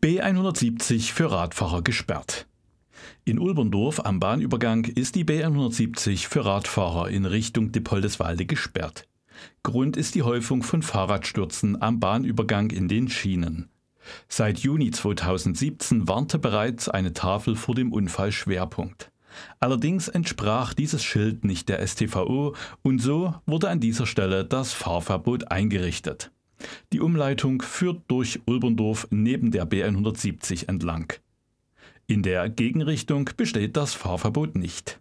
B170 für Radfahrer gesperrt. In Ulberndorf am Bahnübergang ist die B170 für Radfahrer in Richtung Dippoldeswalde gesperrt. Grund ist die Häufung von Fahrradstürzen am Bahnübergang in den Schienen. Seit Juni 2017 warnte bereits eine Tafel vor dem Unfallschwerpunkt. Allerdings entsprach dieses Schild nicht der STVO und so wurde an dieser Stelle das Fahrverbot eingerichtet. Die Umleitung führt durch Ulberndorf neben der B170 entlang. In der Gegenrichtung besteht das Fahrverbot nicht.